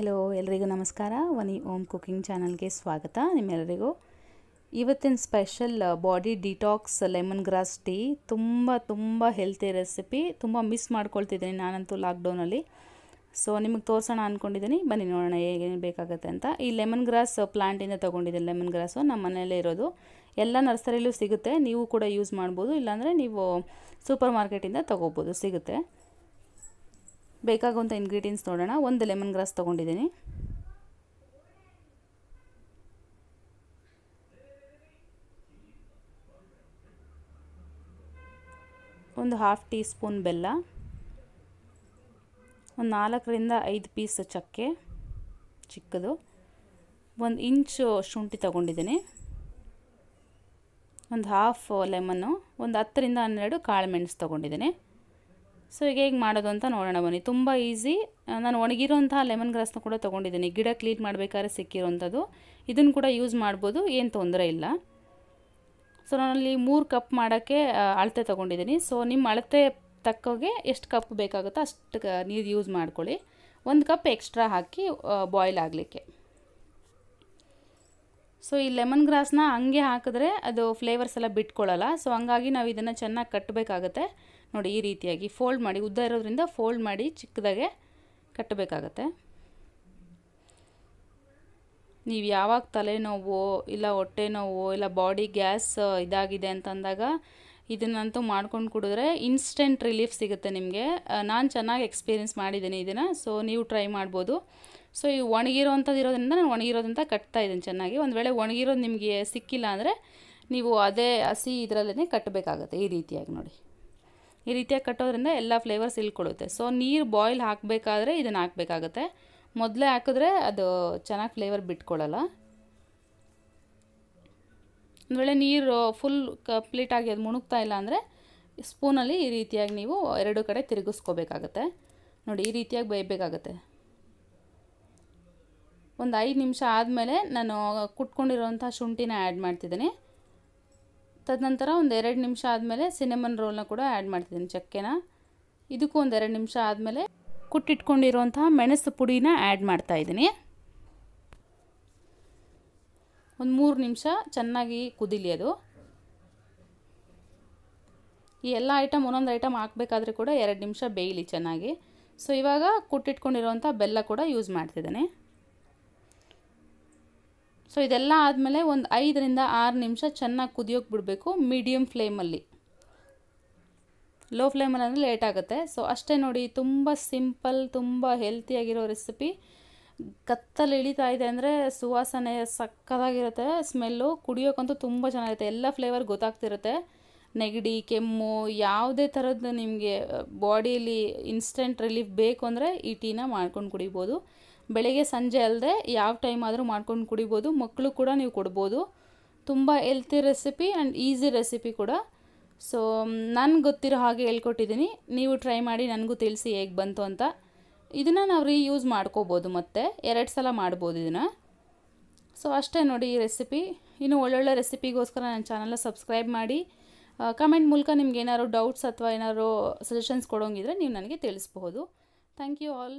hello ಎಲ್ರಿಗೂ ನಮಸ್ಕಾರ ವನಿ ohm cooking ಚಾನಲ್ಗೆ ಸ್ವಾಗತ ನಿಮ್ಮೆಲ್ಲರಿಗೂ ಇವತ್ತಿನ special body detox lemon grass tea ತುಂಬ ತುಂಬ ಹೆಲ್ತಿ ರೆಸಿಪಿ ತುಂಬ ಮಿಸ್ ಮಾಡ್ಕೊಳ್ತಿದ್ದೀನಿ ನಾನಂತೂ ಲಾಕ್ಡೌನಲ್ಲಿ ಸೊ ನಿಮಗೆ ತೋರಿಸೋಣ ಅಂದ್ಕೊಂಡಿದ್ದೀನಿ ಬನ್ನಿ ನೋಡೋಣ ಹೇಗೇನು ಬೇಕಾಗುತ್ತೆ ಅಂತ ಈ ಲೆಮನ್ ಗ್ರಾಸ್ ಪ್ಲಾಂಟಿಂದ ತೊಗೊಂಡಿದ್ದೀನಿ ಲೆಮನ್ ಗ್ರಾಸು ನಮ್ಮ ಮನೆಯಲ್ಲೇ ಇರೋದು ಎಲ್ಲ ನರ್ಸರಿಲೂ ಸಿಗುತ್ತೆ ನೀವು ಕೂಡ ಯೂಸ್ ಮಾಡ್ಬೋದು ಇಲ್ಲಾಂದರೆ ನೀವು ಸೂಪರ್ ಮಾರ್ಕೆಟಿಂದ ತೊಗೋಬೋದು ಸಿಗುತ್ತೆ ಬೇಕಾಗುವಂಥ ಇಂಗ್ರೀಡಿಯೆಂಟ್ಸ್ ನೋಡೋಣ ಒಂದು ಲೆಮನ್ ಗ್ರಾಸ್ ತೊಗೊಂಡಿದ್ದೀನಿ ಒಂದು ಹಾಫ್ ಟೀ ಸ್ಪೂನ್ ಬೆಲ್ಲ ಒಂದು ನಾಲ್ಕರಿಂದ ಐದು ಪೀಸ್ ಚಕ್ಕೆ ಚಿಕ್ಕದು ಒಂದು ಇಂಚು ಶುಂಠಿ ತೊಗೊಂಡಿದ್ದೀನಿ ಒಂದು ಹಾಫ್ ಲೆಮನ್ನು ಒಂದು ಹತ್ತರಿಂದ ಹನ್ನೆರಡು ಕಾಳು ಮೆಣಸು ತೊಗೊಂಡಿದ್ದೀನಿ ಸೊ ಈಗ ಹೇಗೆ ಮಾಡೋದು ಅಂತ ನೋಡೋಣ ಬನ್ನಿ ತುಂಬ ಈಸಿ ನಾನು ಒಣಗಿರೋಂಥ ಲೆಮನ್ ಗ್ರಾಸ್ನ ಕೂಡ ತೊಗೊಂಡಿದ್ದೀನಿ ಗಿಡ ಕ್ಲೀನ್ ಮಾಡಬೇಕಾದ್ರೆ ಸಿಕ್ಕಿರೋಂಥದ್ದು ಇದನ್ನು ಕೂಡ ಯೂಸ್ ಮಾಡ್ಬೋದು ಏನು ತೊಂದರೆ ಇಲ್ಲ ಸೊ ನಾನಲ್ಲಿ ಮೂರು ಕಪ್ ಮಾಡೋಕ್ಕೆ ಅಳತೆ ತೊಗೊಂಡಿದ್ದೀನಿ ಸೊ ನಿಮ್ಮ ಅಳತೆ ತಕ್ಕೋಗೆ ಎಷ್ಟು ಕಪ್ ಬೇಕಾಗುತ್ತೋ ಅಷ್ಟು ನೀರು ಯೂಸ್ ಮಾಡ್ಕೊಳ್ಳಿ ಒಂದು ಕಪ್ ಎಕ್ಸ್ಟ್ರಾ ಹಾಕಿ ಬಾಯ್ಲ್ ಆಗಲಿಕ್ಕೆ ಸೊ ಈ ಲೆಮನ್ ಗ್ರಾಸ್ನ ಹಂಗೆ ಹಾಕಿದ್ರೆ ಅದು ಫ್ಲೇವರ್ಸ್ ಎಲ್ಲ ಬಿಟ್ಕೊಳ್ಳಲ್ಲ ಸೊ ಹಂಗಾಗಿ ನಾವು ಇದನ್ನು ಚೆನ್ನಾಗಿ ಕಟ್ಟಬೇಕಾಗತ್ತೆ ನೋಡಿ ಈ ರೀತಿಯಾಗಿ ಫೋಲ್ಡ್ ಮಾಡಿ ಉದ್ದ ಇರೋದ್ರಿಂದ ಫೋಲ್ಡ್ ಮಾಡಿ ಚಿಕ್ಕದಾಗೆ ಕಟ್ಟಬೇಕಾಗತ್ತೆ ನೀವು ಯಾವಾಗ ತಲೆನೋವು ಇಲ್ಲ ಹೊಟ್ಟೆ ನೋವು ಇಲ್ಲ ಬಾಡಿ ಗ್ಯಾಸ್ ಇದಾಗಿದೆ ಅಂತಂದಾಗ ಇದನ್ನಂತೂ ಮಾಡ್ಕೊಂಡು ಕುಡಿದ್ರೆ ಇನ್ಸ್ಟೆಂಟ್ ರಿಲೀಫ್ ಸಿಗುತ್ತೆ ನಿಮಗೆ ನಾನು ಚೆನ್ನಾಗಿ ಎಕ್ಸ್ಪೀರಿಯನ್ಸ್ ಮಾಡಿದ್ದೀನಿ ಇದನ್ನು ಸೊ ನೀವು ಟ್ರೈ ಮಾಡ್ಬೋದು ಸೊ ಈ ಅಂಥದ್ದು ಇರೋದ್ರಿಂದ ನಾನು ಒಣಗಿರೋದ್ರಿಂದ ಕಟ್ತಾ ಇದ್ದೀನಿ ಚೆನ್ನಾಗಿ ಒಂದು ವೇಳೆ ಒಣಗಿರೋದು ನಿಮಗೆ ಸಿಕ್ಕಿಲ್ಲ ಅಂದರೆ ನೀವು ಅದೇ ಹಸಿ ಇದರಲ್ಲೇ ಕಟ್ಟಬೇಕಾಗುತ್ತೆ ಈ ರೀತಿಯಾಗಿ ನೋಡಿ ಈ ರೀತಿಯಾಗಿ ಕಟ್ಟೋದ್ರಿಂದ ಎಲ್ಲ ಫ್ಲೇವರ್ಸ್ ಇಳ್ಕೊಳ್ಳುತ್ತೆ ಸೊ ನೀರು ಬಾಯ್ಲ್ ಹಾಕಬೇಕಾದ್ರೆ ಇದನ್ನು ಹಾಕಬೇಕಾಗತ್ತೆ ಮೊದಲೇ ಹಾಕಿದ್ರೆ ಅದು ಚೆನ್ನಾಗಿ ಫ್ಲೇವರ್ ಬಿಟ್ಕೊಳ್ಳಲ್ಲ ಒಂದು ವೇಳೆ ನೀರು ಫುಲ್ ಕಂಪ್ಲೀಟಾಗಿ ಅದು ಮುಣುಗ್ತಾ ಇಲ್ಲ ಅಂದರೆ ಸ್ಪೂನಲ್ಲಿ ಈ ರೀತಿಯಾಗಿ ನೀವು ಎರಡು ಕಡೆ ತಿರುಗಿಸ್ಕೋಬೇಕಾಗತ್ತೆ ನೋಡಿ ಈ ರೀತಿಯಾಗಿ ಬೇಯಬೇಕಾಗತ್ತೆ ಒಂದು ಐದು ನಿಮಿಷ ಆದಮೇಲೆ ನಾನು ಕುಟ್ಕೊಂಡಿರೋಂಥ ಶುಂಠಿನ ಆ್ಯಡ್ ಮಾಡ್ತಿದ್ದೀನಿ ತದನಂತರ ಒಂದು ಎರಡು ನಿಮಿಷ ಆದಮೇಲೆ ಸಿನೆಮನ್ ರೋಲ್ನ ಕೂಡ ಆ್ಯಡ್ ಮಾಡ್ತಿದ್ದೀನಿ ಚಕ್ಕೆನ ಇದಕ್ಕೂ ಒಂದು ಎರಡು ನಿಮಿಷ ಆದಮೇಲೆ ಕುಟ್ಟಿಟ್ಕೊಂಡಿರೋಂಥ ಮೆಣಸು ಪುಡಿನ ಆ್ಯಡ್ ಮಾಡ್ತಾಯಿದ್ದೀನಿ ಒಂದು ಮೂರು ನಿಮಿಷ ಚೆನ್ನಾಗಿ ಕುದಿಲಿ ಅದು ಈ ಎಲ್ಲ ಐಟಮ್ ಒಂದೊಂದು ಐಟಮ್ ಹಾಕಬೇಕಾದ್ರೆ ಕೂಡ ಎರಡು ನಿಮಿಷ ಬೇಯಲಿ ಚೆನ್ನಾಗಿ ಸೊ ಇವಾಗ ಕುಟ್ಟಿಟ್ಕೊಂಡಿರೋವಂಥ ಬೆಲ್ಲ ಕೂಡ ಯೂಸ್ ಮಾಡ್ತಿದ್ದೀನಿ ಸೊ ಇದೆಲ್ಲ ಆದಮೇಲೆ ಒಂದು ಐದರಿಂದ ಆರು ನಿಮಿಷ ಚೆನ್ನಾಗಿ ಕುದಿಯೋಕೆ ಬಿಡಬೇಕು ಮೀಡಿಯಮ್ ಫ್ಲೇಮಲ್ಲಿ ಲೋ ಫ್ಲೇಮಲ್ಲಿ ಅಂದರೆ ಲೇಟ್ ಆಗುತ್ತೆ ಸೊ ಅಷ್ಟೇ ನೋಡಿ ತುಂಬ ಸಿಂಪಲ್ ತುಂಬ ಹೆಲ್ತಿಯಾಗಿರೋ ರೆಸಿಪಿ ಕತ್ತಲ್ಲಿ ಇಳಿತಾ ಇದೆ ಅಂದರೆ ಸುವಾಸನೆ ಸಕ್ಕದಾಗಿರುತ್ತೆ ಸ್ಮೆಲ್ಲು ಕುಡಿಯೋಕ್ಕಂತೂ ತುಂಬ ಚೆನ್ನಾಗಿರುತ್ತೆ ಎಲ್ಲ ಫ್ಲೇವರ್ ಗೊತ್ತಾಗ್ತಿರುತ್ತೆ ನೆಗಡಿ ಕೆಮ್ಮು ಯಾವುದೇ ಥರದ್ದು ನಿಮಗೆ ಬಾಡಿಯಲ್ಲಿ ಇನ್ಸ್ಟೆಂಟ್ ರಿಲೀಫ್ ಬೇಕು ಅಂದರೆ ಈ ಟೀನ ಮಾಡ್ಕೊಂಡು ಕುಡಿಬೋದು ಬೆಳಗ್ಗೆ ಸಂಜೆ ಅಲ್ಲದೆ ಯಾವ ಟೈಮ್ ಆದರೂ ಮಾಡ್ಕೊಂಡು ಕುಡಿಬೋದು ಮಕ್ಕಳು ಕೂಡ ನೀವು ಕೊಡ್ಬೋದು ತುಂಬ healthy recipe and easy recipe ಕೂಡ ಸೊ ನನಗೆ ಗೊತ್ತಿರೋ ಹಾಗೆ ಹೇಳ್ಕೊಟ್ಟಿದ್ದೀನಿ ನೀವು ಟ್ರೈ ಮಾಡಿ ನನಗೂ ತಿಳಿಸಿ ಹೇಗೆ ಬಂತು ಅಂತ ಇದನ್ನು ನಾವು ರೀಯೂಸ್ ಮಾಡ್ಕೋಬೋದು ಮತ್ತೆ ಎರಡು ಸಲ ಮಾಡ್ಬೋದು ಇದನ್ನು ಸೊ ಅಷ್ಟೇ ನೋಡಿ ಈ ರೆಸಿಪಿ ಇನ್ನು ಒಳ್ಳೊಳ್ಳೆ ರೆಸಿಪಿಗೋಸ್ಕರ ನನ್ನ ಚಾನಲ್ನ ಸಬ್ಸ್ಕ್ರೈಬ್ ಮಾಡಿ ಕಮೆಂಟ್ ಮೂಲಕ ನಿಮ್ಗೆ ಏನಾದ್ರು ಡೌಟ್ಸ್ ಅಥವಾ ಏನಾದರೂ ಸಜೆಷನ್ಸ್ ಕೊಡೋಂಗಿದ್ರೆ ನೀವು ನನಗೆ ತಿಳಿಸ್ಬೋದು ಥ್ಯಾಂಕ್ ಯು ಆಲ್